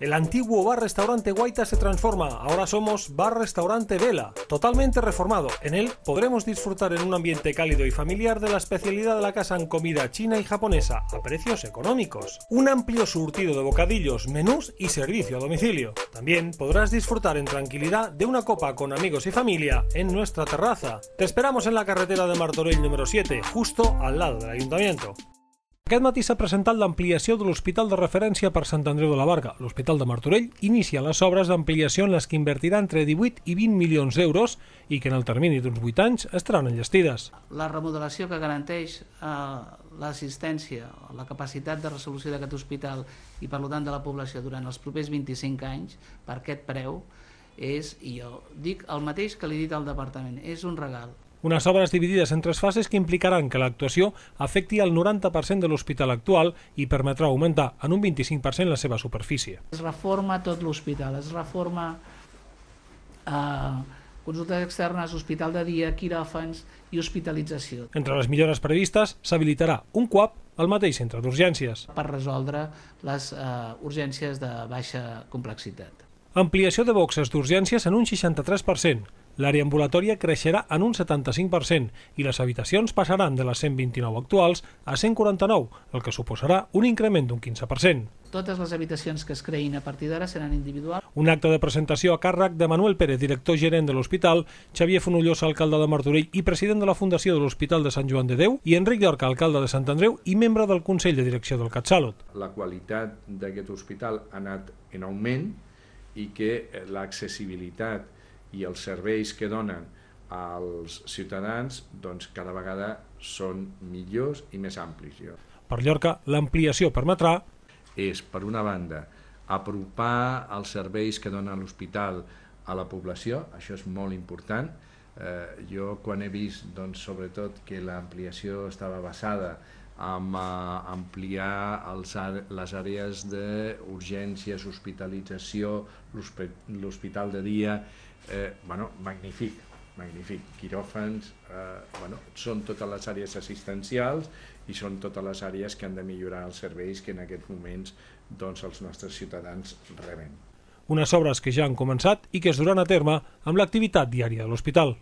El antiguo bar-restaurante Guaita se transforma, ahora somos bar-restaurante Vela, totalmente reformado. En él podremos disfrutar en un ambiente cálido y familiar de la especialidad de la casa en comida china y japonesa, a precios económicos. Un amplio surtido de bocadillos, menús y servicio a domicilio. También podrás disfrutar en tranquilidad de una copa con amigos y familia en nuestra terraza. Te esperamos en la carretera de Martorell número 7, justo al lado del ayuntamiento. Aquest matí s'ha presentat l'ampliació de l'Hospital de Referència per Sant Andreu de la Barca. L'Hospital de Martorell inicia les obres d'ampliació en les que invertirà entre 18 i 20 milions d'euros i que en el termini d'uns 8 anys estaran enllestides. La remodelació que garanteix eh, l'assistència, la capacitat de resolució d'aquest hospital i per tant de la població durant els propers 25 anys per aquest preu és, i jo dic el mateix que li he dit al departament, és un regal. Unes obres dividides en tres fases que implicaran que l'actuació afecti el 90% de l'hospital actual i permetrà augmentar en un 25% la seva superfície. Es reforma tot l'hospital, es reforma eh, consultes externes, hospital de dia, quiròfans i hospitalització. Entre les millores previstes s'habilitarà un CUAP al mateix centre d'urgències. Per resoldre les eh, urgències de baixa complexitat. Ampliació de boxes d'urgències en un 63%, l'àrea ambulatòria creixerà en un 75% i les habitacions passaran de les 129 actuals a 149, el que suposarà un increment d'un 15%. Totes les habitacions que es creïn a partir d'ara seran individuals. Un acte de presentació a càrrec de Manuel Pérez, director gerent de l'hospital, Xavier Fonollosa, alcalde de Martorell i president de la Fundació de l'Hospital de Sant Joan de Déu, i Enric Llorca, alcalde de Sant Andreu i membre del Consell de Direcció del CatSalut. La qualitat d'aquest hospital ha anat en augment i que l'accessibilitat i els serveis que donen als ciutadans doncs cada vegada són millors i més amplis. Jo. Per Llorca, l'ampliació permetrà... És, per una banda, apropar els serveis que dona l'hospital a la població, això és molt important. Eh, jo quan he vist, doncs, sobretot, que l'ampliació estava basada amb eh, ampliar els, les àrees d'urgències, hospitalització, l'hospital de dia, eh, bueno, magnífic, magnífic, quiròfans, eh, bueno, són totes les àrees assistencials i són totes les àrees que han de millorar els serveis que en aquests moments doncs, els nostres ciutadans reben. Unes obres que ja han començat i que es duran a terme amb l'activitat diària de l'hospital.